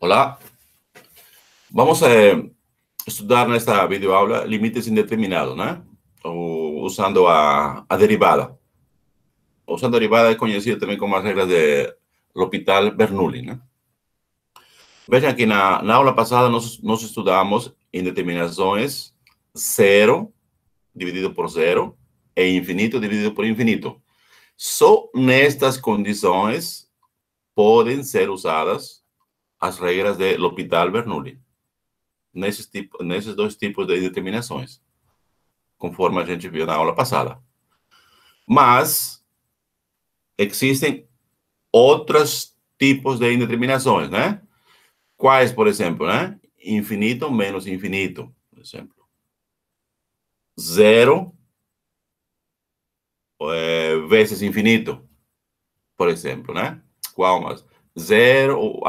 Hola. Vamos a eh, estudiar esta esta videoaula límites indeterminados, ¿no? usando a, derivada. Usando derivada es conocida también como las reglas de hospital bernoulli ¿no? Vean que en la aula pasada nos nos estudiamos indeterminaciones cero dividido por cero e infinito dividido por infinito. en estas condiciones pueden ser usadas as regras de L'Hopital Bernoulli, nesses, tipo, nesses dois tipos de determinações, conforme a gente viu na aula passada. Mas existem outros tipos de indeterminações, né? Quais, por exemplo, né? Infinito menos infinito, por exemplo. Zero é, vezes infinito, por exemplo, né? Qual mais? Zero,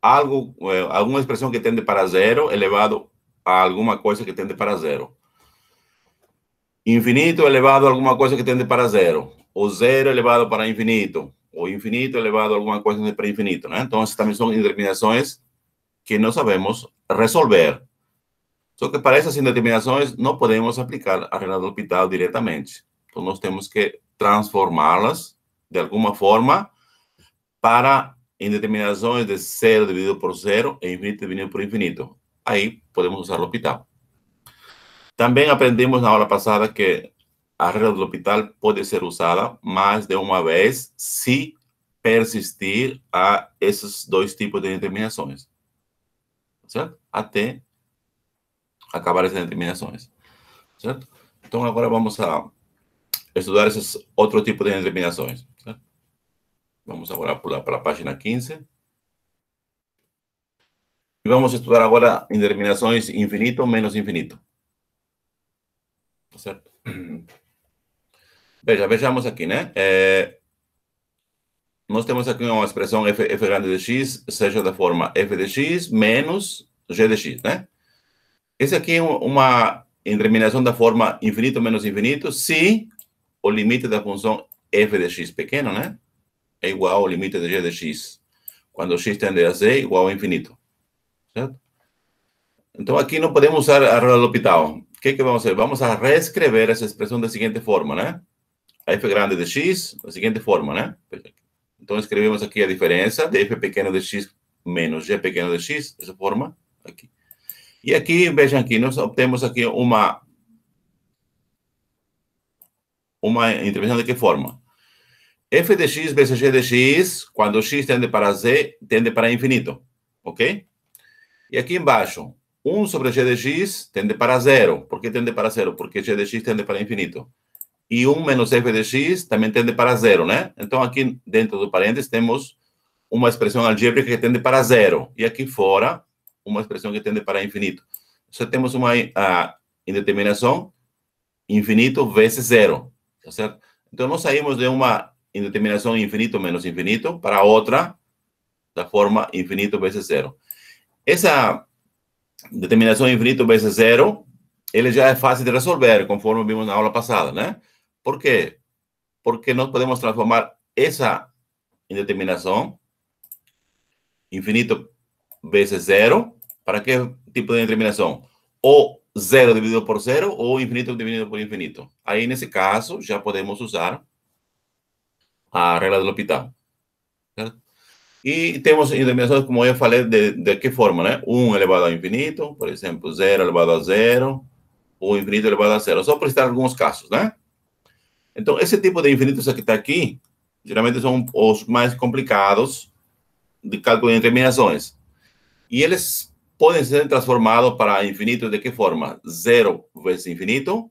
algo, eh, alguma expressão que tende para zero elevado a alguma coisa que tende para zero. Infinito elevado a alguma coisa que tende para zero. Ou zero elevado para infinito. Ou infinito elevado a alguma coisa que tende é para infinito. Né? Então, essas também são indeterminações que não sabemos resolver. Só que para essas indeterminações não podemos aplicar a regra do pitado diretamente. Então, nós temos que transformá-las de alguma forma para Indeterminaciones de cero dividido por cero e infinito dividido por infinito. Ahí podemos usar hospital. También aprendimos la hora pasada que la regla del hospital puede ser usada más de una vez si persistir a esos dos tipos de determinaciones. ¿Cierto? Hasta acabar esas indeterminaciones. ¿Cierto? Entonces ahora vamos a estudiar esos otros tipos de determinaciones. Vamos agora pular para a página 15. E vamos estudar agora indeterminações infinito menos infinito. Tá certo? Veja, vejamos aqui, né? É, nós temos aqui uma expressão f, f grande de x, seja da forma f de x menos g de x, né? Esse aqui é uma indeterminação da forma infinito menos infinito, se o limite da função f de x pequeno, né? é igual al límite de g de x, Cuando x tende a z igual a infinito. Entonces Entonces aquí no podemos usar a regla L'Hopital. ¿Qué que, a vamos Vamos a reescrever esa expresión da siguiente forma, ¿no? f grande de x, la siguiente forma, ¿no? Pues, entonces escribimos aquí a diferencia de f pequeño de x menos g pequeño de x, esa forma y aquí, aquí vejam aquí nos obtenemos aquí una una intervención de qué forma? f de x vezes g de x, quando x tende para z, tende para infinito, ok? E aqui embaixo, 1 sobre g de x tende para zero. Por que tende para zero? Porque g de x tende para infinito. E 1 menos f de x também tende para zero, né? Então, aqui dentro do parênteses, temos uma expressão algébrica que tende para zero. E aqui fora, uma expressão que tende para infinito. Só temos uma a indeterminação infinito vezes zero, tá certo? Então, nós saímos de uma indeterminación infinito menos infinito, para otra, la forma infinito veces cero. Esa determinación infinito veces cero, él ya es fácil de resolver, conforme vimos la aula pasada. ¿no? Por qué? Porque no podemos transformar esa indeterminación infinito veces cero. para qué tipo de indeterminación? O cero dividido por cero o infinito dividido por infinito. Ahí en ese caso, ya podemos usar a regla del hospital. y y tenemos indeterminaciones como ya falei, de, de qué forma, no 1 elevado a infinito, por ejemplo, 0 elevado a 0, o infinito elevado a 0. solo para citar algunos casos, no entonces ese tipo de infinitos que está aquí, generalmente son los más complicados de cálculo de indeterminaciones y ellos pueden ser transformados para infinitos de qué forma? 0 veces infinito,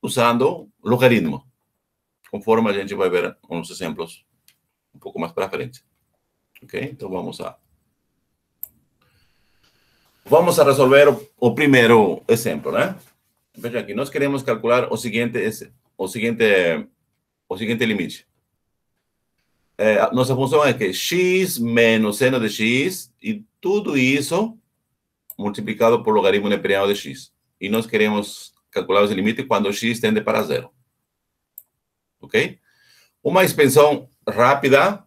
usando logaritmo. Conforme a gente a ver unos ejemplos un poco más para frente. Ok? Entonces vamos a. Vamos a resolver o, primero ejemplo, exemplo, né? Veja queremos calcular o siguiente límite. o siguiente o siguiente limite. Eh, ah, nossa função que x menos seno de x y todo eso multiplicado por logaritmo neperiano de x. Y nosotros queremos calcular ese límite cuando x tende para cero ok? una expansión rápida,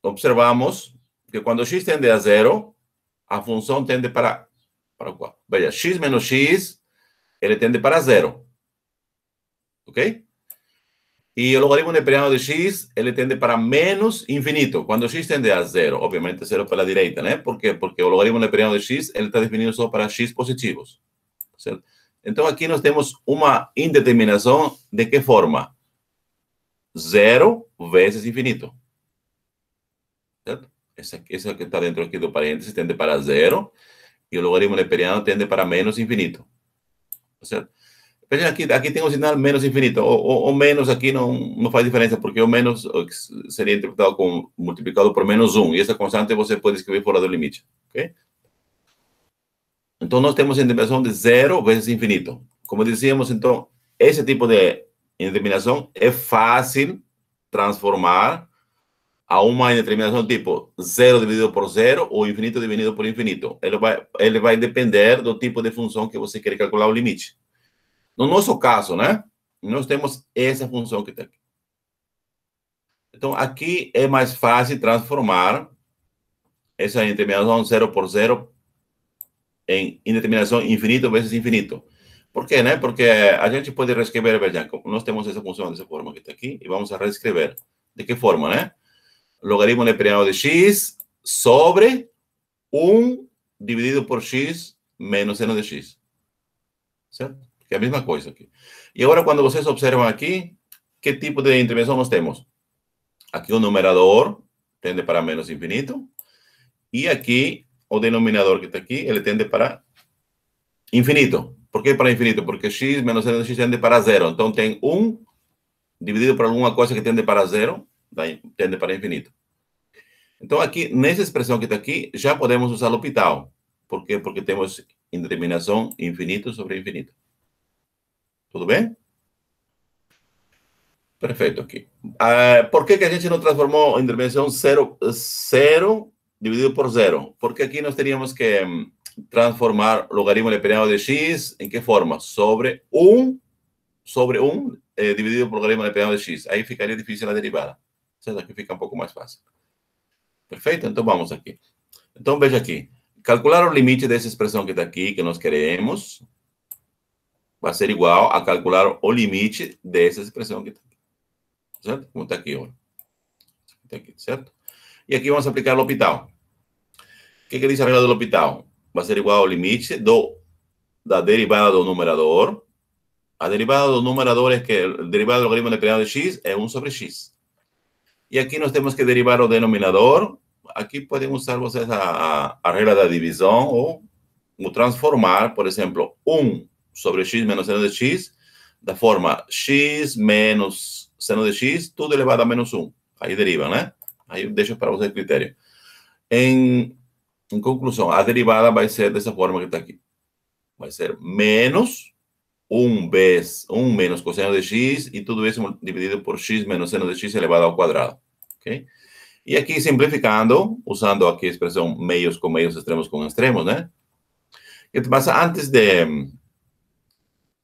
observamos que cuando x tende a 0, la función tende para, para cuál? x menos x, él tende para 0. ok? Y el logaritmo neperiano de x, él tende para menos infinito. Cuando x tende a 0, obviamente cero para la derecha, Por Porque el logaritmo neperiano de x, él está definido solo para x positivos, Entonces aquí nos tenemos una indeterminación de qué forma? 0 veces infinito. ¿Cierto? Esa que está dentro aquí del paréntesis tiende para 0 y el logaritmo neperiano tiende para menos infinito. ¿Cierto? Aquí tengo un tengo sinal menos infinito. O, menos aquí no no faz diferencia porque o menos sería interpretado como multiplicado por menos 1. y esa constante você puede escribir fuera del limite. Entonces nós temos a de 0 veces infinito. Como decíamos, entonces, ese tipo de em determinação, é fácil transformar a uma indeterminação tipo zero dividido por zero ou infinito dividido por infinito. Ele vai, ele vai depender do tipo de função que você quer calcular o limite. No nosso caso, né? Nós temos essa função que tem aqui. Então, aqui é mais fácil transformar essa indeterminação zero por zero em indeterminação infinito vezes infinito. Por qué, no? Porque a gente puede reescribir como no tenemos esa función de esa forma que está aquí, y vamos a reescribir De qué forma, ¿no? Logaritmo neperiano de x sobre 1 dividido por x menos seno de x. ¿Cierto? Que es la misma cosa aquí. Y ahora cuando ustedes observan aquí, tipo de intervención nos tenemos? Aquí un numerador tende para menos infinito, y aquí o denominador que está aquí, él tende para infinito. Por que é para infinito? Porque x menos n de x tende para zero. Então tem 1 um dividido por alguma coisa que tende para zero, tende para infinito. Então aqui, nessa expressão que está aqui, já podemos usar L'Hopital. Por quê? Porque temos indeterminação infinito sobre infinito. Tudo bem? Perfeito aqui. Ah, por que, que a gente não transformou a intervenção zero, zero dividido por cero, porque aquí nos teníamos que mm, transformar logaritmo de de x, ¿en qué forma? Sobre un, sobre un eh, dividido por logaritmo de de x. Ahí ficaría difícil la derivada. O sea, aquí fica un poco más fácil. Perfecto, entonces vamos aquí. Entonces, veja aquí. Calcular el límite de esa expresión que está aquí, que nos queremos, va a ser igual a calcular el límite de esa expresión que está aquí. ¿Cierto? Como está aquí. ¿Cierto? Está aquí vamos aplicar el hospital. ¿Qué dice la regla del hospital? Va a ser igual al limite do, da derivada del numerador. A derivada del numerador es que el derivado del algoritmo de x es 1 sobre x. Y aquí nos tenemos que derivar o denominador. Aquí pueden usar ustedes a, regla de división o o transformar, por ejemplo, 1 sobre x menos seno de x da forma x menos seno de x, todo elevado a menos 1. Ahí deriva, ¿no? ¿eh? Ahí dejo para ustedes el en en conclusión, a derivada va a ser de esa forma que está aquí. Va a ser menos 1 vez 1 menos coseno de x y todo eso dividido por x menos seno de x elevado al cuadrado. Y aquí simplificando, usando aquí a expresión medios con meios, extremos con extremos, ¿eh? te pasa? antes de,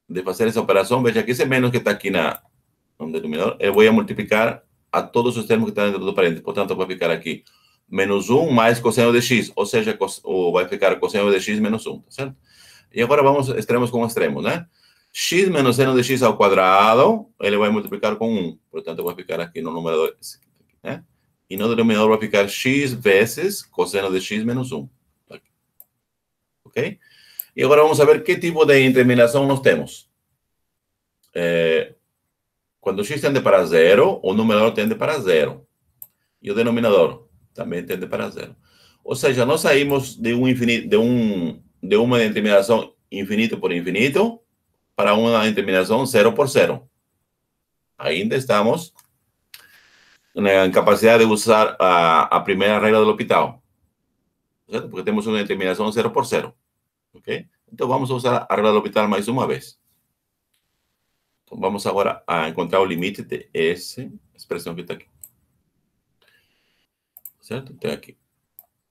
de hacer esa operación veja que ese menos que está aquí en el denominador, eh, voy a multiplicar a todos los extremos que están dentro por tanto, va a ficar aquí menos 1 mais cosseno de x, ou seja, ou vai ficar cosseno de x menos 1, tá certo? E agora vamos extremos com extremos, né? x menos seno de x ao quadrado, ele vai multiplicar com 1, portanto, vai ficar aqui no numerador, né? E no denominador vai ficar x vezes cosseno de x menos 1. Tá ok? E agora vamos saber que tipo de interminação nós temos. É, quando x tende para zero, o numerador tende para zero. E o denominador? También tende para zero. O sea, no saímos de un infinito, de un, de una determinação infinito por infinito para una determinación cero por cero. Ainda estamos en capacidad de usar a, primera regla del hospital, porque tenemos una determinación cero por cero, Ok? Entonces vamos usar a regla do hospital más una vez. vamos ahora a encontrar el límite de esa expresión que está aquí. ¿cierto? aquí.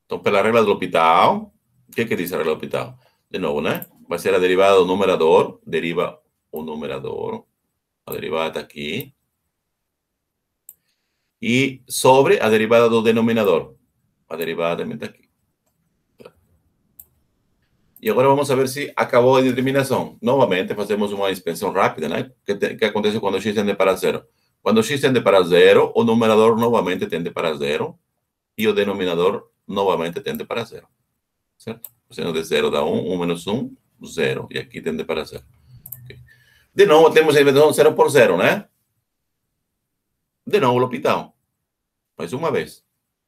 Entonces, la regla del hospital, ¿qué que dice la regla del hospital? De nuevo, ¿no? Va a ser la derivada del numerador, deriva un numerador, la derivada está aquí. Y sobre la derivada del denominador, la derivada también está aquí. Y ahora vamos a ver si acabó la determinación. Nuevamente, hacemos una dispensión rápida, ¿no? ¿Qué, ¿Qué, acontece cuando x tende para cero? Cuando x tende para cero, o numerador nuevamente tende para cero, y o denominador nuevamente tende para cero, certo? Seno de cero da 1, 1 menos 1, cero. Y aquí tiende para cero. De nuevo tenemos el inversão cero por cero, ¿no? De nuevo el L'Hopital. Mais una vez.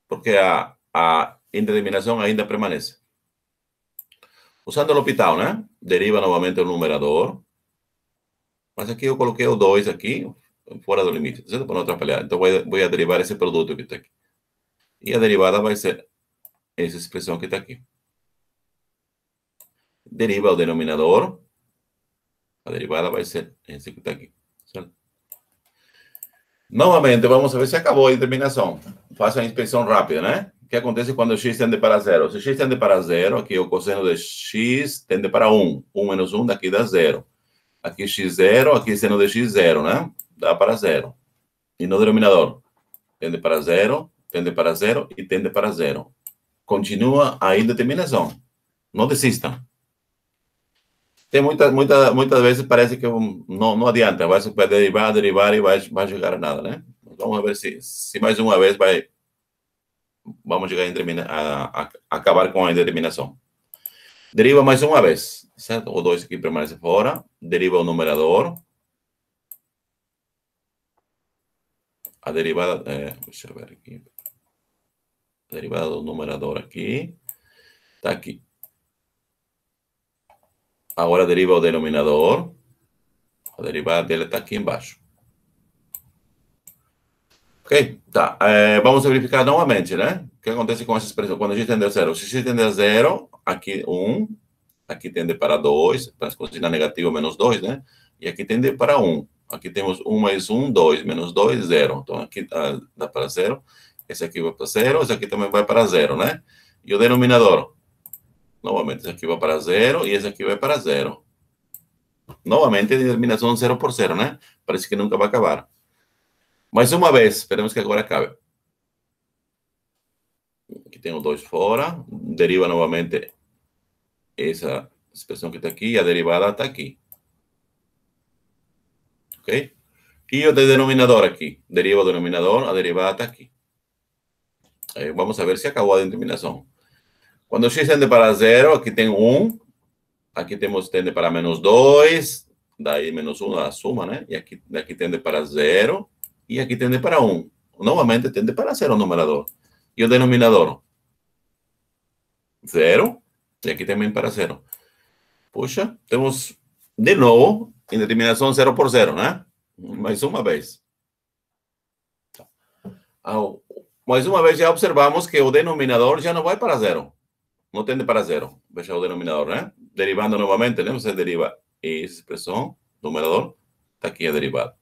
Porque a, a indeterminación ainda permanece. Usando el L'Hopital, ¿no? Deriva nuevamente el numerador. Mas aquí yo coloqué el 2 aquí, fuera del límite, por Para não atrapalhar. voy voy a derivar ese producto que está aquí. E a derivada vai ser essa expressão que está aqui. Deriva o denominador. A derivada vai ser essa que está aqui. Certo? Novamente, vamos ver se acabou a determinação. Faça a inspeção rápida, né? O que acontece quando x tende para zero? Se x tende para zero, aqui o cosseno de x tende para 1. 1 menos 1 daqui dá zero. Aqui x0, aqui seno de x0, né? Dá para zero. E no denominador? Tende para zero, tende para zero e tende para zero. Continua a indeterminação. Não desista Tem muita, muita, muitas vezes parece que não, não adianta, vai se derivar, derivar e vai, vai chegar a nada, né? Vamos ver se, se mais uma vez vai, vamos chegar a, a, a acabar com a indeterminação. Deriva mais uma vez, certo? O 2 aqui permanece fora, deriva o numerador, a derivada, é, deixa eu ver aqui derivada do numerador aqui. Está aqui. Agora deriva o denominador. A derivada dele está aqui embaixo. Ok? Tá. É, vamos verificar novamente, né? O que acontece com essa expressão? Quando a gente tende a zero. Se a tende a zero, aqui 1. Um, aqui tende para 2. Transcursinar tá negativo, menos 2, né? E aqui tende para 1. Um. Aqui temos 1 um mais 1, 2. Menos 2, 0. Então, aqui ah, dá para 0. esse aquí va para cero, esse aqui también va para cero, ¿no? E o denominador? Nuevamente, esse aqui va para cero y esse aqui va para cero. Novamente, determinación cero por cero, ¿no? Parece que nunca va a acabar. Mais uma vez, esperemos que ahora acabe. Aquí tengo dos fora, deriva nuevamente esa expresión que está aqui, a derivada está aquí. Ok? Y el denominador aquí, deriva denominador, a derivada está aquí. Eh, vamos a ver si acabó a denominación. Cuando x tende para 0, aquí tengo 1. Aquí tenemos tende para menos 2. Daí menos 1 eh, a ¿eh? suma, né? E aqui, aqui tende para 0. E aqui tende para 1. Novamente tende para 0 o numerador. E o denominador? 0. E aqui também para 0. Puxa, temos de novo indeterminação 0 por 0, né? Mais uma vez. Ao Más una vez ya observamos que el denominador ya no va para cero. No tende para cero. Veja pues, el denominador, ¿eh? Derivando nuevamente, né? Você deriva essa pues, expresión numerador, está aquí a derivada.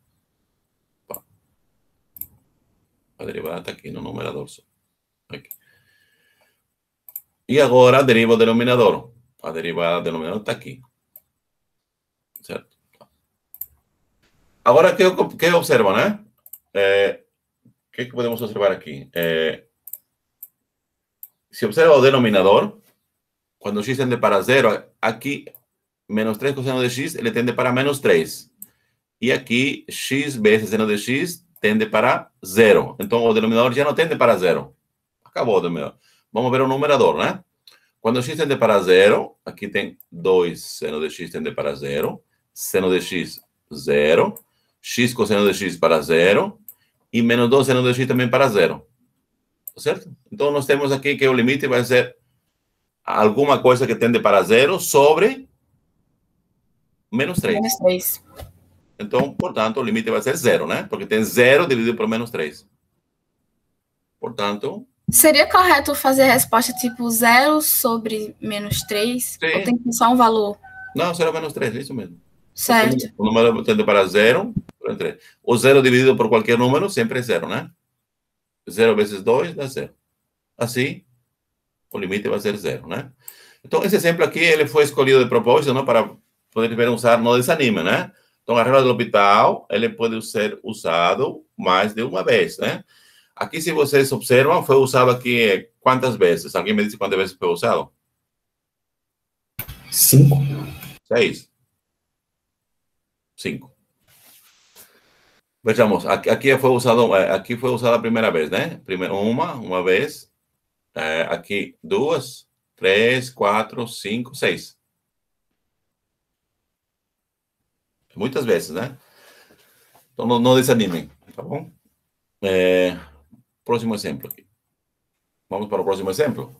A derivada está en el numerador. y Y ahora denominador. A derivada del denominador está aquí. Certo? Ahora, ¿qué observan, eh? eh ¿Qué que podemos observar aquí? Eh, si observa el denominador, cuando x tende para 0, aquí menos 3 coseno de x, le tende para menos 3. Y aquí x veces então, né? seno de x tende para 0. Entonces, el denominador ya no tende para 0. Acabó el denominador. Vamos a ver el numerador, ¿no? Cuando x tende para 0, aquí tem 2 seno de x tende para 0, seno de x, 0, x coseno de x para 0, e menos 12 não deixei também para zero. Certo? Então, nós temos aqui que o limite vai ser alguma coisa que tende para zero sobre menos 3. Menos 3. Então, portanto, o limite vai ser zero, né? Porque tem zero dividido por menos 3. Portanto... Seria correto fazer a resposta tipo zero sobre menos 3? Ou tem que pensar um valor? Não, zero menos 3, é isso mesmo. Certo. O número tende para zero entre O cero dividido por cualquier número siempre es cero, ¿no? 0 veces 2 da cero. Así, el límite va a ser cero, ¿no? Entonces, ese ejemplo aquí ele fue escolhido de propósito, ¿no? Para poder usar no desanima, ¿no? Entonces, a del hospital, ele puede ser usado más de una vez, ¿no? Aquí, si ustedes observan, fue usado aquí, eh, ¿cuántas veces? ¿Alguien me dice cuántas veces fue usado? Cinco. Seis. Cinco. Vejamos, aquí, aquí, fue usado, eh, aquí fue usada primera vez, né ¿eh? Primero, una, una vez. Eh, aquí, dos, tres, cuatro, cinco, seis. Muitas vezes, ¿eh? né? Então, não, desanimem, tá bom? próximo exemplo. Vamos para o próximo exemplo.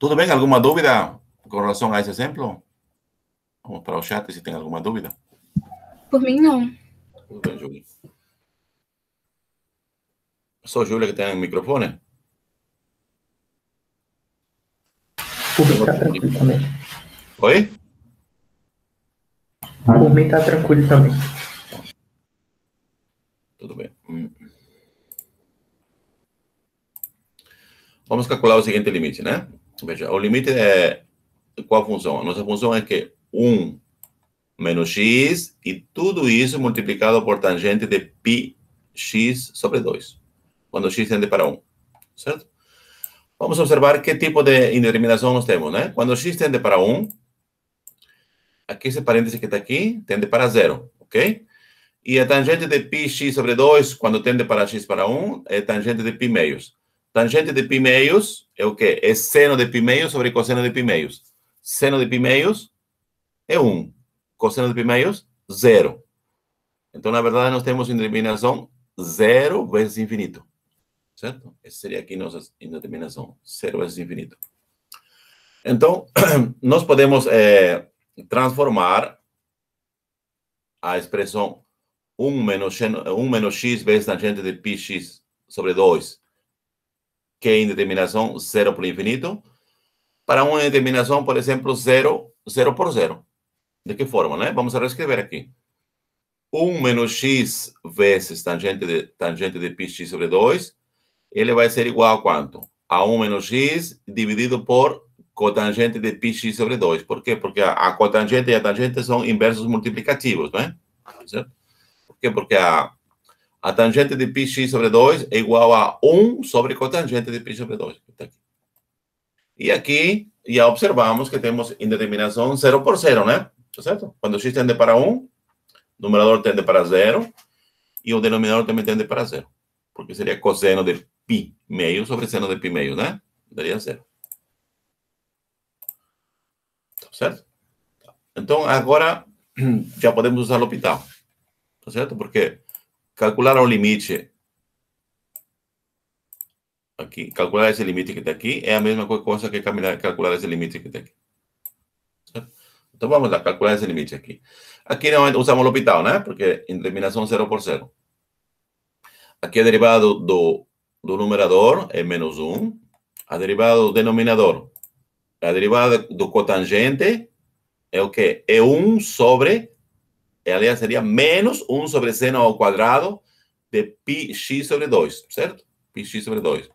Tudo bem? Alguma dúvida com relação a esse exemplo? Vamos para o chat se tem alguma dúvida. Por mim, não um grande joguinho. É só Júlia que tem o microfone? Publicar tá tranquilo também. Oi? Por mim tá tranquilo também. Tudo bem. Hum. Vamos calcular o seguinte limite, né? Veja, o limite é qual a função? A nossa função é que 1 menos x, e tudo isso multiplicado por tangente de π x sobre 2, quando x tende para 1, certo? Vamos observar que tipo de indeterminação nós temos, né? Quando x tende para 1, aqui esse parêntese que está aqui, tende para 0, ok? E a tangente de πx sobre 2, quando tende para x para 1, é tangente de π meios. Tangente de π meios é o quê? É seno de π meios sobre cosseno de π meios. Seno de π meios é 1 cosseno de primeiros meios, zero. Então, na verdade, nós temos indeterminação zero vezes infinito. Certo? Essa seria aqui nossa indeterminação, zero vezes infinito. Então, nós podemos é, transformar a expressão 1 menos, 1 menos x vezes tangente de πx sobre 2, que é indeterminação zero por infinito, para uma indeterminação, por exemplo, zero, zero por zero. De que forma, né? Vamos reescrever aqui. 1 menos x vezes tangente de, tangente de πx sobre 2, ele vai ser igual a quanto? A 1 menos x dividido por cotangente de πx sobre 2. Por quê? Porque a, a cotangente e a tangente são inversos multiplicativos, né? Por quê? Porque a, a tangente de πx sobre 2 é igual a 1 sobre cotangente de π sobre 2. Tá aqui. E aqui já observamos que temos indeterminação 0 por 0, né? ¿Está certo? Cuando x tende para 1, numerador tende para 0 y el denominador también tende para 0. Porque sería coseno de pi medio sobre seno de pi medio, ¿no? Daría 0. ¿Está certo? Entonces, ahora ya podemos usar L'Hopital. ¿Está certo? Porque calcular el límite aquí, calcular ese límite que está aquí, es la misma cosa que calcular ese límite que está aquí. Então vamos lá, calcular esse limite aqui. Aqui normalmente usamos o L'Hopital, né? Porque em terminação 0 por 0. Aqui a é derivada do, do, do numerador é menos 1. A derivada do denominador, a derivada do cotangente é o quê? É 1 sobre, aliás, seria menos 1 sobre seno ao quadrado de πx sobre 2, certo? πx sobre 2.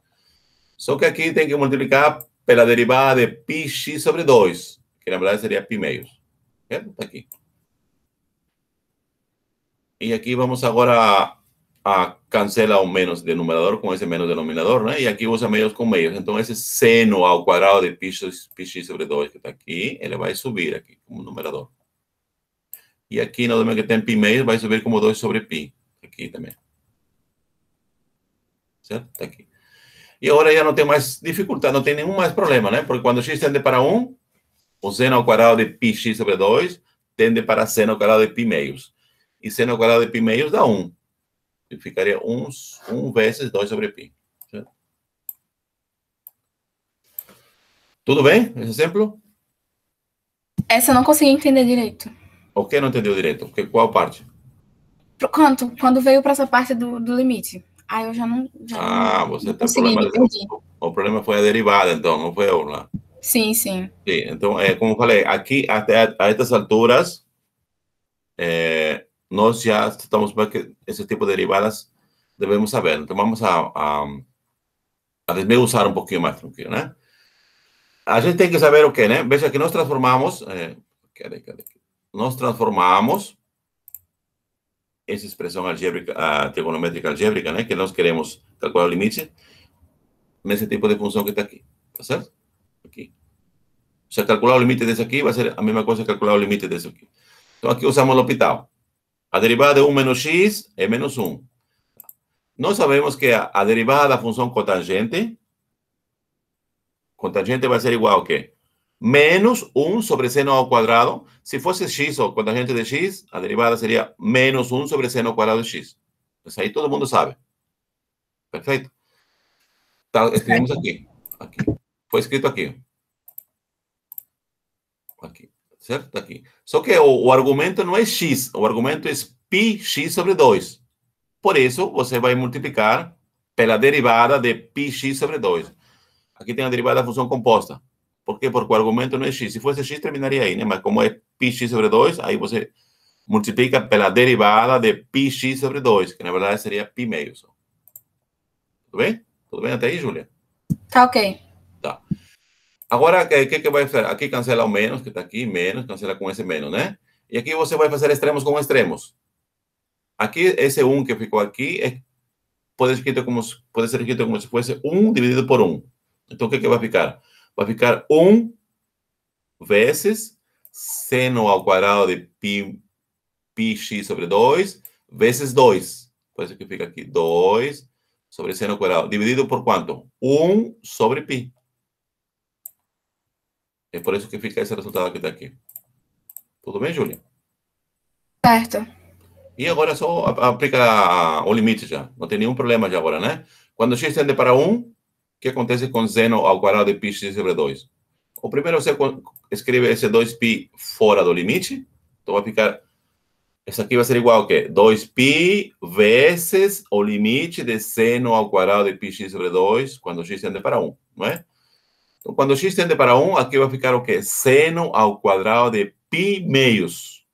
Só que aqui tem que multiplicar pela derivada de πx sobre 2. que la verdad sería pi Está Aquí. Y aquí vamos ahora a, cancelar cancela menos menos numerador con ese menos denominador, ¿no? Y aquí usa medios con medios. Entonces, seno al cuadrado de pi, pi sobre 2 que está aquí, él va a subir aquí como numerador. Y aquí, no que tenga pi medios, va a subir como 2 sobre pi. Aquí también. ¿Cierto? Está aquí. Y ahora ya no tengo más dificultad, no tengo ningún más problema, ¿no? Porque cuando x de para 1, O seno ao quadrado de πx sobre 2 tende para seno ao quadrado de π meios. E seno ao quadrado de π meios dá 1. E ficaria 1, 1 vezes 2 sobre π. Tudo bem esse exemplo? Essa eu não consegui entender direito. O que não entendeu direito? Que, qual parte? Quanto? Quando veio para essa parte do, do limite. Aí ah, eu já não. Já ah, você não tá problema. O, o problema foi a derivada, então, não foi a urna. Sí, sí. Sí, entonces, eh, como falei, aquí, este, a estas alturas, eh, nosotros ya estamos para que ese tipo de derivadas debemos saber. Entonces, vamos a, a, a desmenuzar un poquito más tranquilo, ¿no? A gente que saber o que, né? Veja que nos transformamos. Eh, nos transformamos esa expresión algébrica, ah, trigonométrica algébrica, ¿no? Que nos queremos calcular límite en ese tipo de función que está aquí. tá aquí. O sea, calculado el límite desde aquí va a ser la misma cosa que calculado el límite desde aquí. Entonces aquí usamos L'Hopital. A derivada de 1 menos x es menos 1. No sabemos que a, derivada de la función cotangente, cotangente va a ser igual a qué? Menos 1 sobre seno al cuadrado. Si fuese x o cotangente de x, la derivada sería menos 1 sobre seno al cuadrado de x. Pues ahí todo el mundo sabe. Perfecto. escribimos aquí. aquí. Foi escrito aqui. Aqui, certo? Aqui. Só que o, o argumento não é x, o argumento é πx sobre 2. Por isso, você vai multiplicar pela derivada de πx sobre 2. Aqui tem a derivada da função composta. Por quê? Porque o argumento não é x. Se fosse x, terminaria aí, né? Mas como é πx sobre 2, aí você multiplica pela derivada de πx sobre 2, que na verdade seria π meio Tudo bem? Tudo bem até aí, Júlia? Tá ok. Tá. Agora, o eh, que, que vai fazer? Aqui cancela o menos, que está aqui, menos, cancela com esse menos, né? E aqui você vai fazer extremos com extremos. Aqui, esse 1 um que ficou aqui, é, pode, ser escrito como, pode ser escrito como se fosse 1 um dividido por 1. Um. Então, o que, que vai ficar? Vai ficar 1 um vezes seno ao quadrado de pi, pi x sobre 2 vezes 2. Por isso que fica aqui 2 sobre seno ao quadrado. Dividido por quanto? 1 sobre pi. É por isso que fica esse resultado que está aqui. Tudo bem, Júlia? Certo. E agora só aplica o limite já. Não tem nenhum problema já agora, né? Quando x tende para 1, o que acontece com seno ao quadrado de π sobre 2? O primeiro você escreve esse 2π fora do limite. Então vai ficar... Isso aqui vai ser igual ao quê? 2π vezes o limite de seno ao quadrado de πx sobre 2, quando x tende para 1, não é? Então, quando x tende para 1, aqui vai ficar o quê? Seno ao quadrado de π meios.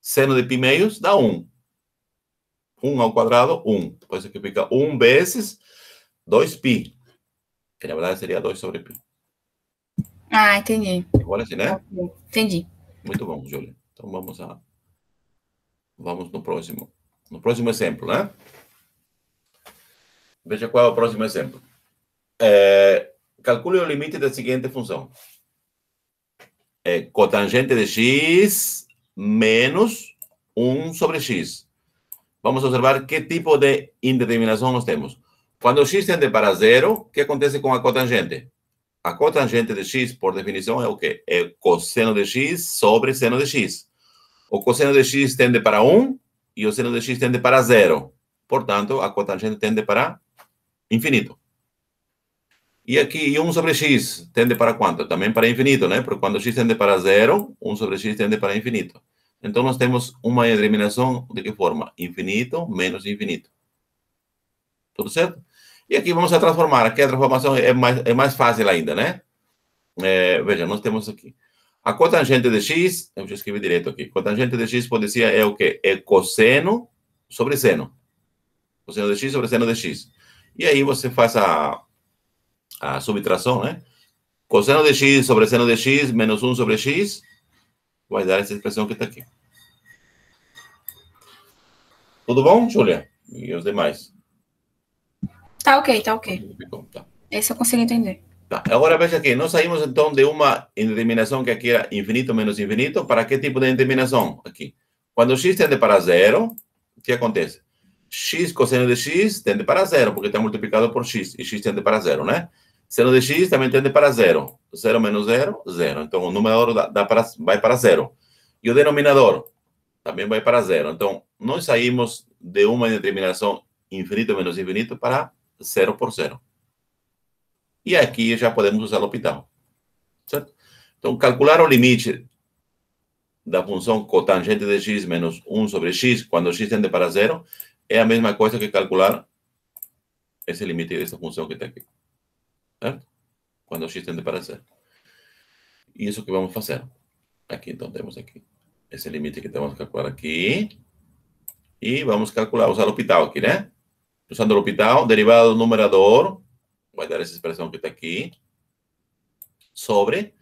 Seno de π meios dá 1. 1 ao quadrado, 1. Por aqui fica 1 vezes 2π. Que na verdade seria 2 sobre π. Ah, entendi. Agora sim, né? Entendi. Muito bom, Júlia. Então vamos lá. Vamos no próximo. No próximo exemplo, né? Veja qual é o próximo exemplo. É, calcule o limite da seguinte função. É eh, cotangente de x menos 1 sobre x. Vamos observar que tipo de indeterminação nós temos. Quando x tende para zero, o que acontece com a cotangente? A cotangente de x, por definição, é o quê? É cosseno de x sobre seno de x. O cosseno de x tende para 1 e o seno de x tende para zero. Portanto, a cotangente tende para infinito. E aqui 1 sobre x tende para quanto? Também para infinito, né? Porque quando x tende para zero, 1 sobre x tende para infinito. Então, nós temos uma eliminação de que forma? Infinito menos infinito. Tudo certo? E aqui vamos a transformar. Aqui a transformação é mais, é mais fácil ainda, né? É, veja, nós temos aqui. A cotangente de x, eu já escrevi direito aqui. Cotangente de x pode ser é o quê? É cosseno sobre seno. Cosseno de x sobre seno de x. E aí você faz a a subtração, né? Cosseno de x sobre seno de x menos 1 sobre x vai dar essa expressão que está aqui. Tudo bom, Julia? E os demais? Tá ok, tá ok. Tá. Esse eu consigo entender. Tá. Agora veja aqui, nós saímos então de uma indeterminação que aqui era infinito menos infinito, para que tipo de indeterminação? Aqui. Quando x tende para zero, o que acontece? x cosseno de x tende para zero, porque está multiplicado por x, e x tende para zero, né? 0 de x también tende para 0. 0 menos 0, 0. Entonces, el numerador va para, 0. Y el denominador también va para 0. Entonces, nos salimos de una indeterminación infinito menos infinito para 0 por 0. Y aquí ya podemos usar el hospital. Entonces, Entonces, calcular límite de da función cotangente de x menos 1 sobre x, cuando x tende para 0, es la misma cosa que calcular ese límite de esta función que está aquí. ¿eh? Cuando X tende para cero. y eso que vamos a hacer. Aquí, entonces, tenemos aquí ese límite que tenemos que calcular aquí. Y vamos a calcular, usar el hospital aquí, ¿eh? Usando el hospital, derivada del numerador, a dar esa expresión que está aquí, sobre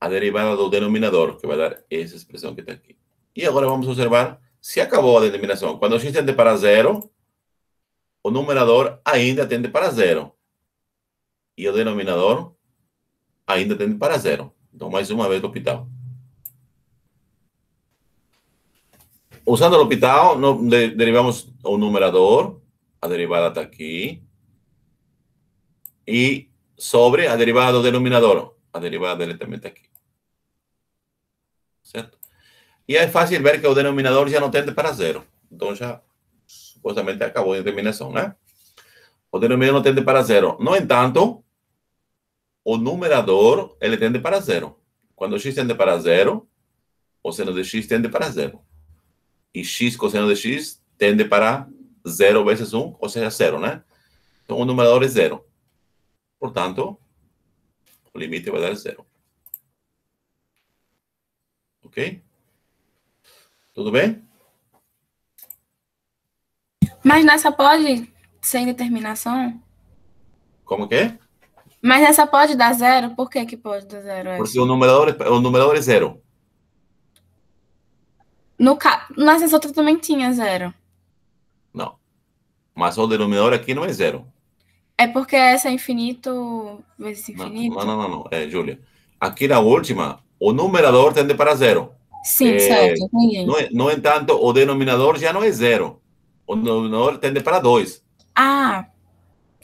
a derivada del denominador, que va a dar esa expresión que está aquí. Y ahora vamos a observar si acabó la denominación. Cuando x tende para cero, o numerador ainda tende para cero. Y el denominador ainda tende para cero. Entonces, más una vez, hospital. Usando hospital, no, derivamos o numerador, a derivada está aquí. Y sobre a derivada del denominador, a derivada directamente aquí. ¿Cierto? Y es fácil ver que el denominador ya no tiende para cero. Entonces, ya supuestamente acabó la determinación. ¿eh? El denominador no tiende para cero. No tanto o numerador ele tende para zero. Quando x tende para zero, o seno de x tende para zero. E x cosseno de x tende para zero vezes 1, um, ou seja, zero, né? Então, o numerador é zero. Portanto, o limite vai dar zero. Ok? Tudo bem? Mas nessa pode sem determinação? Como que é? Mas essa pode dar zero? Por que, que pode dar zero? Porque o numerador, é, o numerador é zero. No ca... Nessas também tinha zero. Não. Mas o denominador aqui não é zero. É porque essa é infinito vezes infinito? Não, não, não. não. É, Júlia. Aqui na última, o numerador tende para zero. Sim, é, certo. No, no entanto, o denominador já não é zero. O denominador tende para dois. Ah,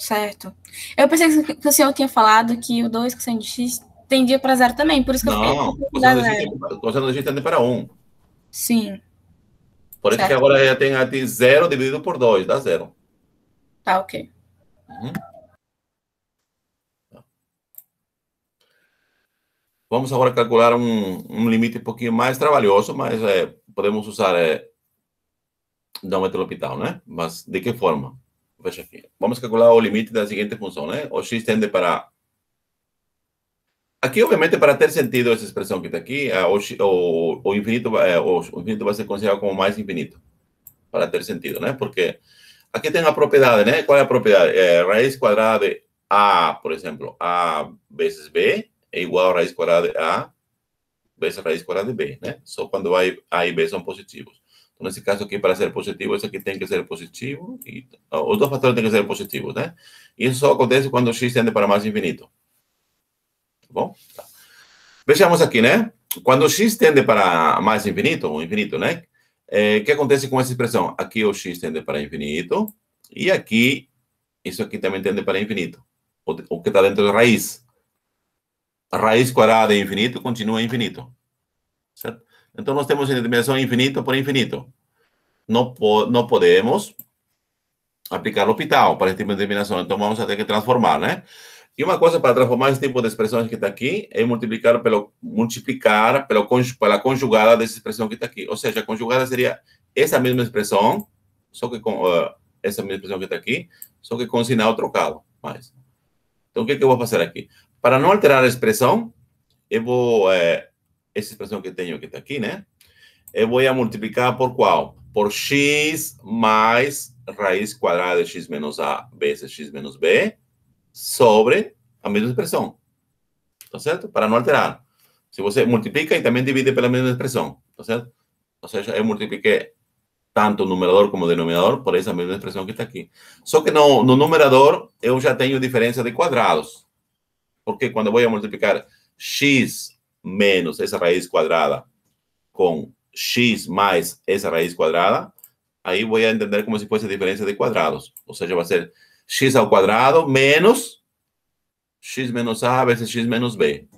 Certo. Eu pensei que o senhor tinha falado que o 2 coseno de x tendia para zero também, por isso que não, eu fiquei... Não, cosseno de x tende para 1. Um. Sim. Por isso que agora já tem a de 0 dividido por 2, dá zero. Tá, ok. Uhum. Tá. Vamos agora calcular um, um, limite um pouquinho mais trabalhoso, mas é, podemos usar é, Dahmer-L'Hopital, né? Mas de que forma? Pues, vamos a Vamos calcular límite de la siguiente función, ¿eh? O x tende para... Aquí, obviamente, para tener sentido esa expresión que está aquí, eh, eh, o, infinito, va a ser considerado como más infinito. Para tener sentido, ¿no? Porque aquí tiene la propiedad, né? ¿Cuál es la propiedad? Eh, raíz de A, por ejemplo, A veces B es igual a raíz cuadrada de A veces raíz cuadrada de B, ¿no? Solo cuando A y B son positivos. En ese caso, aqui para ser positivo, ese aquí tiene que ser positivo. Y, los dos factores tienen que ser positivos, né? ¿eh? E isso só acontece quando x tende para mais infinito. Tá bom? Tá. Vejamos aqui, né? Quando x tende para mais infinito, o infinito, né? O é, eh, que acontece com essa expressão? Aqui o x tende para infinito. E aqui, isso aqui também tende para infinito. O, o que está dentro da raiz. A raiz quadrada de infinito continua infinito. Certo? Então, nós temos determinação infinito por infinito. Não, po não podemos aplicar L'Hopital para esse tipo de determinação. Então, vamos ter que transformar, né? E ¿eh? uma coisa para transformar esse tipo de expressões que está aqui é multiplicar pelo multiplicar pelo pela conjugada dessa expressão que está aqui. Ou seja, a conjugada seria essa mesma expressão, só que com uh, eh, essa mesma expressão que está aqui, só que com sinal trocado. Mais. Então, o que, que eu vou fazer aqui? Para não alterar a expressão, eu eh, vou Esa expresión que tengo que está ¿no? ¿eh? voy a multiplicar por cuál? Por x más raíz cuadrada de x menos a veces x menos b sobre la misma expresión. ¿Está cierto? Para no alterar. Si usted multiplica y también divide por la misma expresión. ¿Está cierto? O sea, yo multipliqué tanto numerador como denominador por esa misma expresión que está aquí. Solo que no, no numerador yo ya tengo diferencia de cuadrados. Porque cuando voy a multiplicar x menos essa raiz quadrada com x mais essa raiz quadrada, aí vou entender como se fosse a diferença de quadrados. Ou seja, vai ser x ao quadrado menos x menos a vezes x menos b.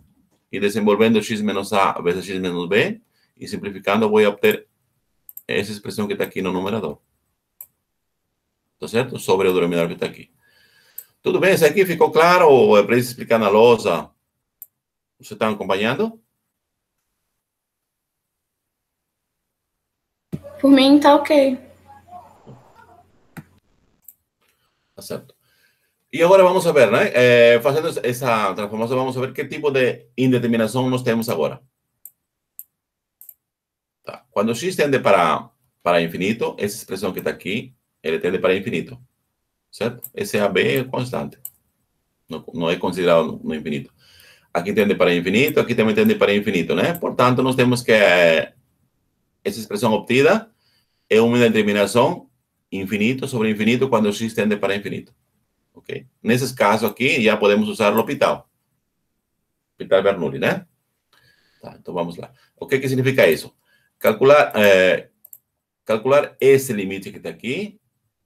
E desenvolvendo x menos a vezes x menos b, e simplificando, vou obter essa expressão que está aqui no numerador. Tá certo? Sobre o denominador que está aqui. Tudo bem? Isso aqui ficou claro? Ou é preciso explicar na lousa? ¿Usted están acompañando? Por mí está ok. Acepto. Y ahora vamos a ver, ¿no? eh, haciendo esa transformación, vamos a ver qué tipo de indeterminación nos tenemos ahora. Cuando x tende para, para infinito, esa expresión que está aquí, él tende para infinito, ¿cierto? Ese AB es constante, no, no es considerado no infinito. Aquí tiende para infinito, aquí también tiende para infinito, ¿no? Por tanto, nos tenemos que eh, esa expresión obtida es una determinación infinito sobre infinito cuando x tiende para infinito. Ok? ese caso aquí ya podemos usar lo pital. Pital bernoulli ¿no? Entonces vamos lá. O qué significa eso? Calcular, eh, calcular ese límite que está aquí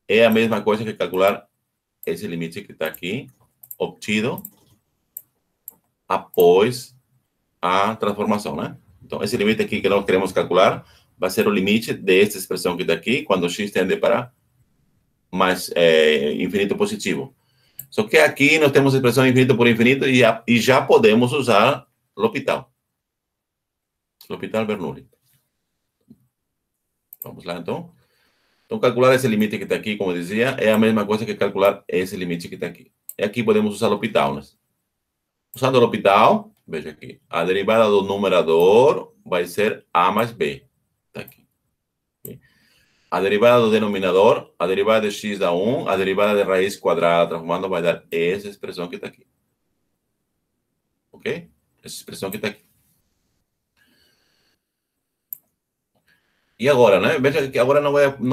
es la misma cosa que calcular ese límite que está aquí, obtido após a transformação, né? Então, esse limite aqui que nós queremos calcular vai ser o limite dessa expressão que está aqui, quando x tende para mais é, infinito positivo. Só que aqui nós temos a expressão infinito por infinito e, a, e já podemos usar o L'Hopital Bernoulli. Vamos lá, então. Então, calcular esse limite que está aqui, como dizia, é a mesma coisa que calcular esse limite que está aqui. E aqui podemos usar L'Hopital, né? usando el hospital, veja aquí, a derivada del numerador va a ser a más b. Está A derivada del denominador, a derivada de x da 1, a derivada de raíz cuadrada transformando, va a dar esa expresión que está aquí. Ok? Esa expresión que está aquí. Y ahora, ¿no? Veja que ahora no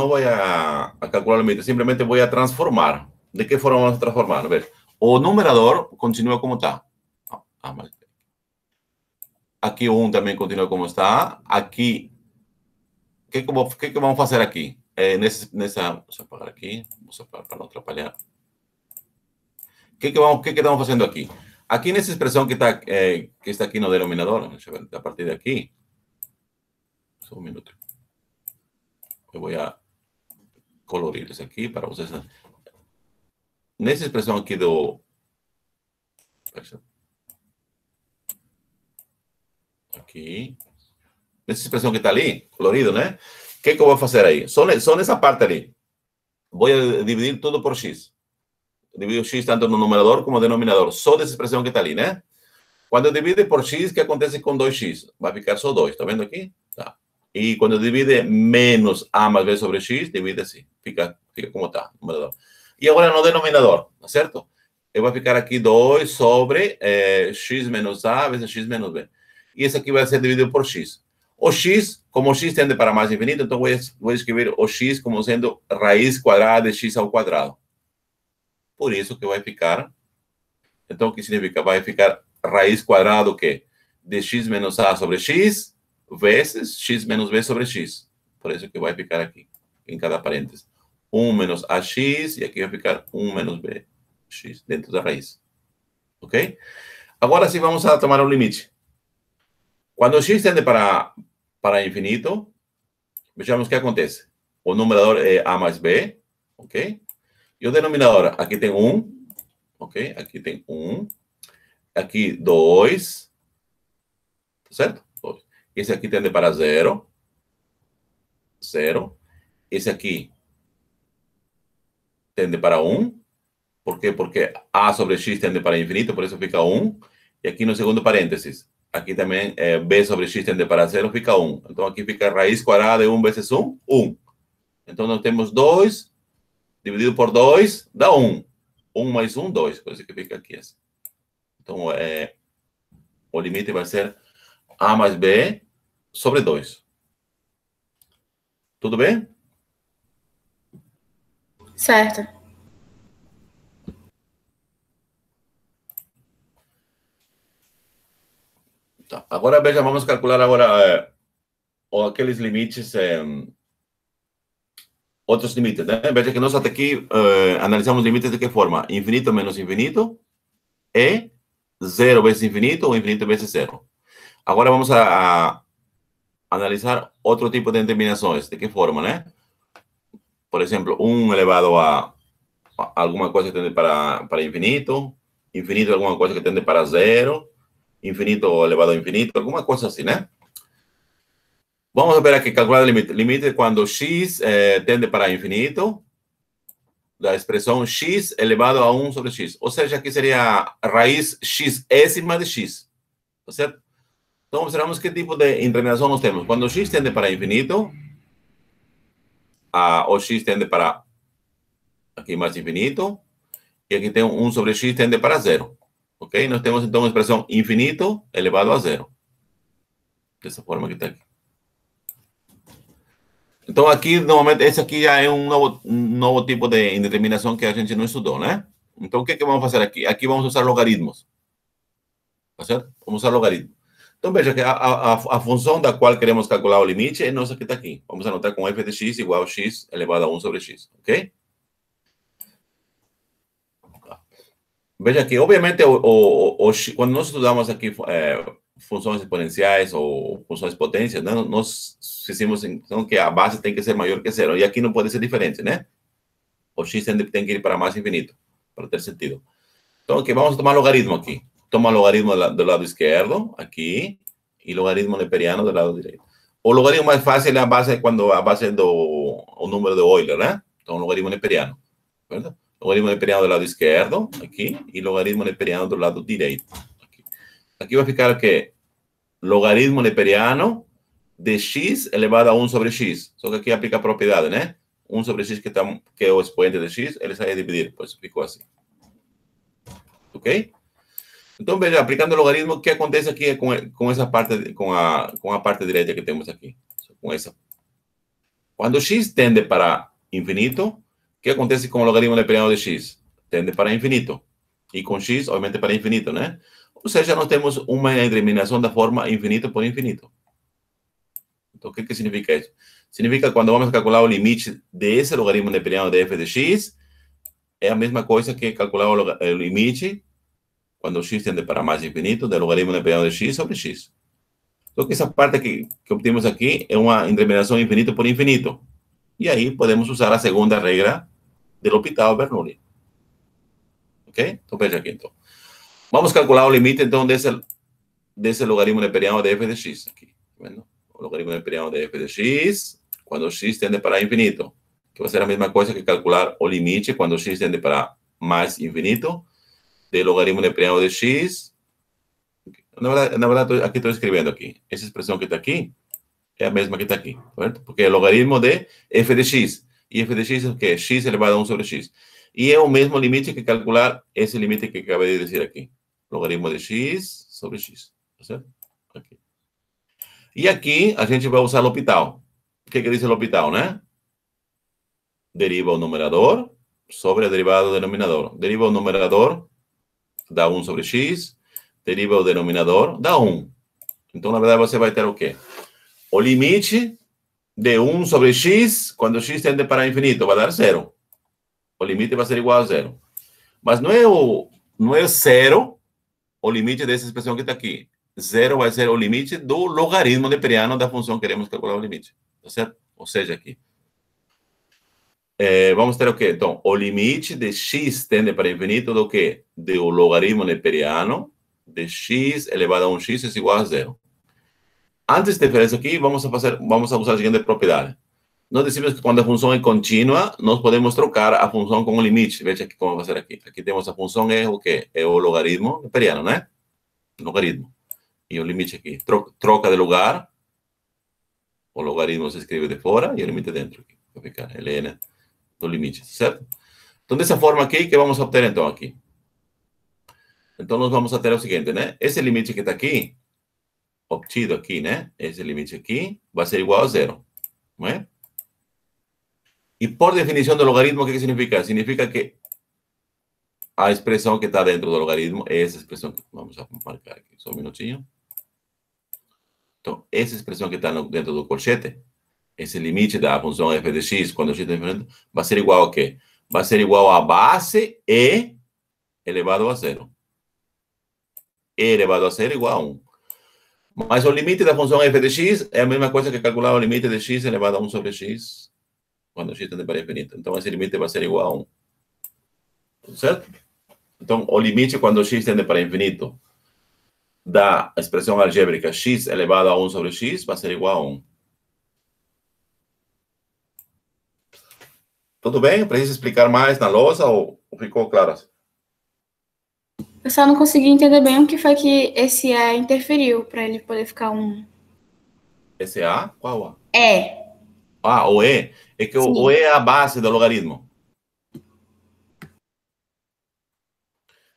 voy a, a calcular el límite, simplemente voy a transformar. De qué forma vamos a transformar? ¿Ver? o numerador continúa como está. Ah, aquí un también continúa como está. Aquí, ¿qué, como, qué, vamos a hacer aquí? Eh, en, esa, vamos a apagar aquí, vamos a apagar para no atrapalhar. ¿Qué, qué, vamos, qué, estamos haciendo aquí? Aquí en esa expresión que está, eh, que está aquí en el denominador, a partir de aquí. Un minuto. Me voy a colorirles aquí para ustedes. En esa expresión aquí de... Aquí. Esa expresión que está ahí, colorido, ¿no? ¿Qué que, que a hacer ahí? Son, son esa esa parte Voy a dividir todo por x. Divido x tanto no numerador como en denominador. Só esa expresión que está ahí, ¿no? Cuando divide por x, ¿qué acontece con 2x? Va a ficar solo 2, está viendo aquí? Y Y divide menos a más b sobre x, divide así. Fica, como está, numerador. ahora denominador, no denominador, cierto? certo? Eh, va a ficar aquí 2 sobre eh, x menos a veces x menos b. e esse aqui vai ser dividido por x. O x, como o x tende para mais infinito, então vou, vou escrever o x como sendo raiz quadrada de x ao quadrado. Por isso que vai ficar, então o que significa? Vai ficar raiz quadrada o quê? De x menos a sobre x, vezes x menos b sobre x. Por isso que vai ficar aqui, em cada parênteses. 1 menos ax, e aqui vai ficar 1 menos bx, dentro da raiz. Ok? Agora sim, vamos a tomar o um limite. Cuando x tende para, para infinito, veamos qué acontece. O numerador es eh, a más b, ok? Y o denominador, aquí tengo 1, ok? Aquí tengo 1, Aquí 2, ¿cierto? certo? Esse aquí tende para 0, 0. Esse aquí tende para 1. Por qué? Porque A sobre X tende para infinito, por eso fica 1. aquí en no segundo paréntesis. aqui também é eh, B sobre x tende para zero, fica 1. Então, aqui fica raiz quadrada de 1 vezes 1, 1. Então, nós temos 2 dividido por 2, dá 1. 1 mais 1, 2. Por isso que fica aqui assim. Então, é, eh, o limite vai ser A mais B sobre 2. Tudo bem? Certo. Ahora, veja, vamos a calcular ahora eh, aqueles limites, eh, outros ¿eh? que nosotros hasta aquí eh, límites de qué forma? Infinito menos infinito e zero veces infinito o infinito veces cero. Ahora vamos a, analizar otro tipo de determinações. De qué forma, né? Eh? Por ejemplo, 1 elevado a, alguna alguma que tende para, para infinito, infinito alguna cosa que tende para zero, infinito elevado a infinito, alguma coisa assim, né? Vamos ver aqui, calcular o limite. Limite quando x eh, tende para infinito, da expressão x elevado a 1 sobre x. Ou seja, aqui seria a raiz x xésima de x, tá certo? Então, observamos que tipo de inclinação nós temos. Quando x tende para infinito, a, x tende para aqui mais infinito, e aqui tem 1 sobre x tende para zero. ¿Ok? Nos tenemos entonces expresión infinito elevado a cero. De esa forma que está aquí. Entonces aquí, nuevamente, ese aquí ya es un nuevo, nuevo tipo de indeterminación que a gente no estudió, ¿no? ¿eh? Entonces, ¿qué, ¿qué, vamos a hacer aquí? Aquí vamos a usar logaritmos. ser? Vamos a usar logaritmos. Entonces, veja que a, función a, la da cual queremos calcular el límite no sé que está aquí. Vamos a anotar con f de x igual a x elevado a 1 sobre x, ok? Veja que, obviamente, o, o, damos aquí eh, funciones exponenciales o funciones potenciales, nos decimos que a base tiene que ser mayor que cero. Y aquí no puede ser diferente, ¿no? O x tiene que ir para más infinito, para tener sentido. Entonces, que vamos tomar logaritmo aquí. Toma logaritmo del lado izquierdo, aquí, y logaritmo neperiano del lado derecho. O logaritmo más fácil a base cuando a base un número de Euler, ¿verdad? ¿eh? Entonces, logaritmo neperiano. ¿verdad? logaritmo neperiano del lado izquierdo, aquí. Y logaritmo neperiano del lado direito. Aquí va a ficar que Logaritmo neperiano de x elevado a 1 sobre x. Só que aquí aplica propiedades ¿no? 1 sobre x, que, que é o expoente de x, Él sabe dividir, pues isso así Ok? Entonces, aplicando logaritmo, ¿qué acontece aquí con esa esa parte, Con la con la parte derecha que tenemos aquí. Con esa. Cuando x tende para infinito, ¿Qué acontece con el logaritmo neperiano de x? Tende para infinito. Y con x, obviamente, para infinito, O sea, ya no tenemos una indeterminación de forma infinito por infinito. Entonces, ¿qué significa eso? Significa que cuando vamos a calcular el límite de ese logaritmo neperiano de f de x, es la misma cosa que calcular el límite cuando x tende para más infinito del logaritmo neperiano de x sobre x. Entonces, esa parte que, que aquí es una uma infinito por infinito. Y ahí podemos usar la segunda regla dell'ospedale Bernoulli. Ok? Então veja pues, aquí Vamos calcular el límite entonces de ese logaritmo neperiano de f de x El logaritmo neperiano de f de x, cuando x tiende para infinito, que va a ser la misma cosa que calcular el límite cuando x tiende para más infinito, del logaritmo neperiano de x. En verdad, aquí estoy escribiendo. aquí, esa expresión que está aquí es la misma que está aquí. ¿verdad? Porque el logaritmo de f de x. y f de x o que x elevado a 1 sobre x. e é o mesmo limite que calcular esse limite que acabei de dizer aqui Logaritmo de x sobre x. Certo? Aqui. E aqui a gente vai usar o L'Hopital. O que, que diz o L'Hopital, né? Deriva o numerador sobre a derivada do denominador. Deriva o numerador, dá 1 sobre x. Deriva o denominador, dá 1. Então, na verdade, você vai ter o quê? O limite de 1 sobre x, quando x tende para infinito, vai dar zero. O limite vai ser igual a zero. Mas não é o, não é zero o limite dessa expressão que está aqui. Zero vai ser o limite do logaritmo neperiano da função que queremos calcular o limite. Tá certo? Ou seja, aqui. É, eh, vamos ter o quê? Então, o limite de x tende para infinito do quê? Do logaritmo neperiano de x elevado a 1x é igual a zero. Antes de hacer eso aquí, vamos a, pasar, vamos a usar la siguiente propiedad. Nos decimos que cuando la función es continua, nos podemos trocar a función con limite. Veja cómo cómo va a ser aquí. Aquí tenemos la función es o qué? Es o logaritmo imperiano, ¿no? Logaritmo. Y un límite aquí. troca de lugar. O logaritmo se escribe de fuera y el límite dentro. Aquí. a ficar n, do limite, Entonces, Entonces, esa forma aquí, ¿qué vamos obtener obtener aquí? Entonces, nos vamos a tener lo siguiente, ¿no? Ese límite que está aquí, obtido aquí, Es el límite aquí va a ser igual a cero. ¿No Y por definición del logaritmo, ¿qué significa? Significa que la expresión que está dentro del logaritmo es expresión, vamos Vamos vamos marcar aquí, só un minutinho. Entonces, esa expresión que está dentro corchete, ese límite de la función f de x, cuando x está diferente, a ser igual a qué? Va a ser igual a base e elevado a cero. E elevado a cero igual a 1. Mas o limite da função f de x é a mesma coisa que calcular o limite de x elevado a 1 sobre x, quando x tende para infinito. Então, esse limite vai ser igual a 1. certo? Então, o limite quando x tende para infinito da expressão algébrica x elevado a 1 sobre x vai ser igual a 1. Tudo bem? Precisa explicar mais na lousa ou ficou claro? Eu só não consegui entender bem o que foi que esse A interferiu para ele poder ficar um. Esse A? Qual A? É. Ah, o E. É que Sim. o E é a base do logaritmo.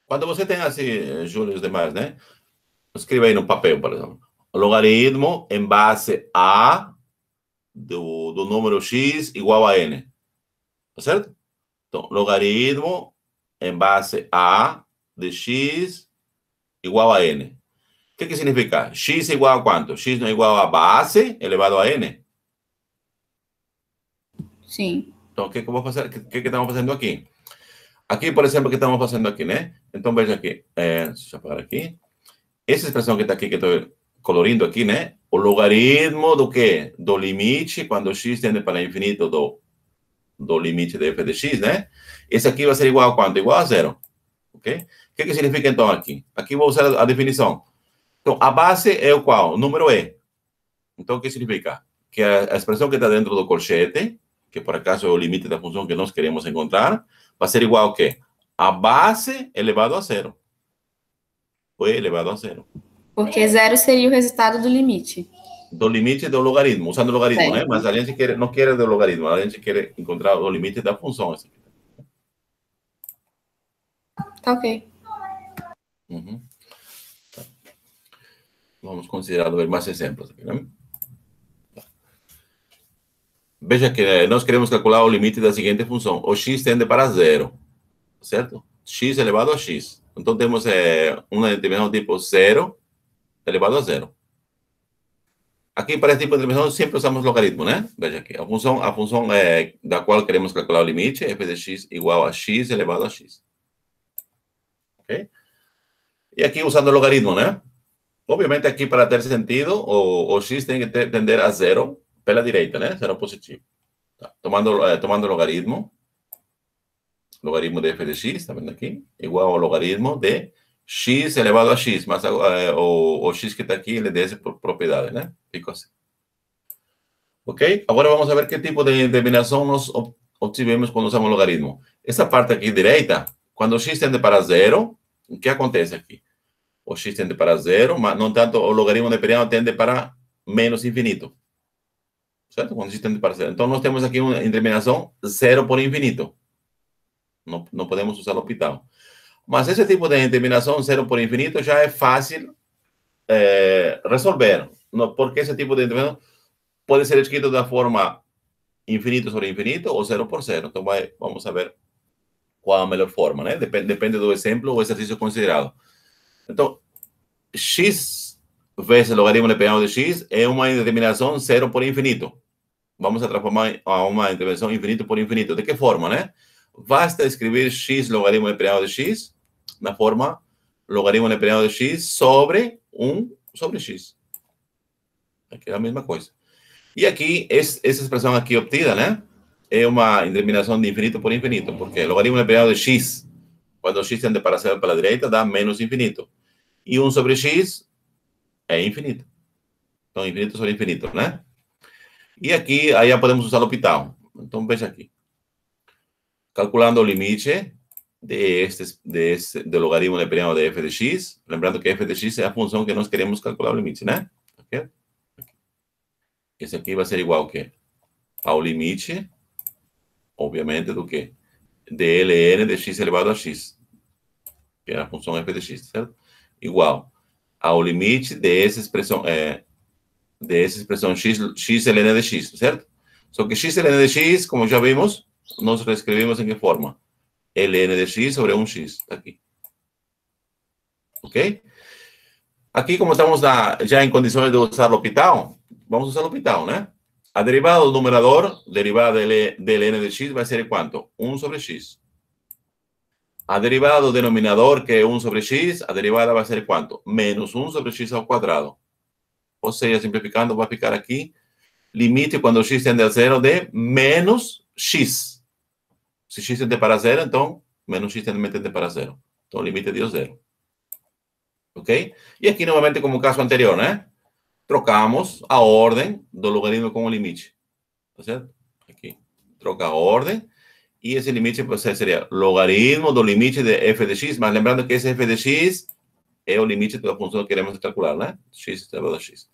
Quando você tem assim, Júlio demais, né? Escreva aí no papel, por exemplo. Logaritmo em base a do, do número x igual a n. Tá certo? Então, logaritmo em base a de x igual a n. ¿Qué que, significa? x igual a cuánto? x no es igual a base elevado a n. Sí. entonces qué estamos haciendo aquí? Aquí, por ejemplo, ¿qué estamos haciendo aquí? Entonces, entonces aquí. aquí Eh, deixa apagar aquí. expresión que está aquí, que estoy colorindo aquí. eh O logaritmo de qué? Do limite, cuando x tiende para infinito do, do limite de f de x, né? aquí va a ser igual a cuánto? Igual a cero Ok? que, é que significa então aqui? Aqui vou usar a definição. Então, a base é o qual? O número E. Então, o que significa? Que a expressão que está dentro do colchete, que por acaso é o limite da função que nós queremos encontrar, vai ser igual a quê? A base elevado a zero. O E elevado a zero. Porque zero seria o resultado do limite. Do limite do logaritmo, usando o logaritmo, né? Mas a gente quer, não quer do logaritmo, a gente quer encontrar o limite da função. Tá ok. Uhum. Tá. Vamos considerar mais exemplos. Aqui, né? Tá. Veja que eh, nós queremos calcular o limite da seguinte função. O x tende para zero, certo? x elevado a x. Então, temos é, eh, uma determinação tipo zero elevado a zero. Aqui, para esse tipo de intervenção, sempre usamos logaritmo, né? Veja aqui, a função, a função é, da qual queremos calcular o limite é f de x igual a x elevado a x. Y aquí usando el logaritmo, ¿no? Obviamente aquí para tener sentido, o, x tiene que tender a cero pela derecha, ¿no? Será positivo. Tomando, eh, tomando logaritmo, logaritmo de f de x, está viendo aquí, Igual al logaritmo de x elevado a x, más eh, o, x que está aquí, le de por propiedades, ¿no? Pico Ok? ahora vamos a ver qué tipo de determinación nos obtivemos cuando usamos logaritmo. esa parte aquí derecha, cuando x tende para cero ¿qué acontece aquí? o x tiende para cero, mas, no tanto, el logaritmo de periodo, tende para menos infinito. ¿Cierto? Cuando x para cero. Entonces, tenemos aquí una interminación cero por infinito. No, podemos usar hospital. Mas ese tipo de interminação cero por infinito ya es fácil eh, resolver, no, porque ese tipo de interminação puede ser escrito da forma infinito sobre infinito o cero por cero. vamos vamos a ver es la mejor forma, Depende, del ejemplo o ejercicio considerado. Então, x vezes logaritmo neperiano de x é uma indeterminação zero por infinito. Vamos a transformar a uma intervenção infinito por infinito. De que forma, né? Basta escrever x logaritmo neperiano de x na forma logaritmo neperiano de x sobre 1 sobre x. Aqui é a mesma coisa. E aqui, essa expressão aqui obtida, né? É uma indeterminação de infinito por infinito, porque logaritmo neperiano de x, quando x tende para ser para a direita, dá menos infinito. E 1 sobre x é infinito. Então, infinito sobre infinito, né? E aqui, aí já podemos usar o Pital. Então, veja aqui. Calculando o limite de este, de este, do logaritmo neperiano de f de x. Lembrando que f de x é a função que nós queremos calcular o limite, né? Okay? Esse aqui vai ser igual ao Ao limite, obviamente, do que de ln de x elevado a x, que é a função f de x, certo? igual ao limite de esa expresión eh, de esa x, x ln de x, ¿cierto? Só que x ln de x, como ya vimos, nos reescribimos en qué forma? ln de x sobre 1x, aquí. Ok? Aquí como estamos ya en condiciones de usar L'Hopital, vamos a usar L'Hopital, ¿no? ¿eh? A derivada do numerador, derivada del n ln de x, ¿va a ser cuánto? 1 sobre x. A derivada del denominador que es 1 sobre x, a derivada va a ser cuánto? Menos 1 sobre x al cuadrado. O sea, simplificando, va a ficar aquí, límite cuando x tiende a 0 de menos x. Si x tiende para 0, entonces menos x tiende para 0. Entonces, límite dio 0. ¿Ok? Y aquí nuevamente como caso anterior, ¿eh? Trocamos a orden del logaritmo con el límite. ¿Está cierto? Aquí. Troca a orden. e esse limite seria sería logaritmo do limite de f de x, mas lembrando que esse f de x é o limite da função que queremos calcular, né? x elevado a x.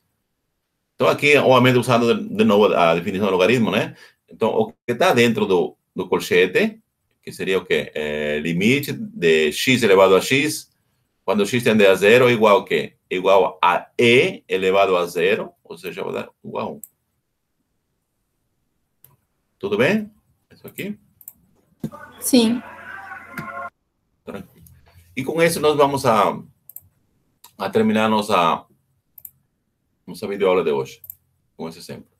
Então, aqui, obviamente, usando de novo a definição do logaritmo, né? Então, o que está dentro do, do colchete, que seria o quê? Eh, é, limite de x elevado a x, quando x tende a zero, igual a quê? igual a e elevado a zero, ou seja, vou dar igual a 1. Tudo bem? Isso aqui. Sim. Tranquilo. E com isso nós vamos a, a terminar nossa, nossa videoaula de hoje, com esse exemplo.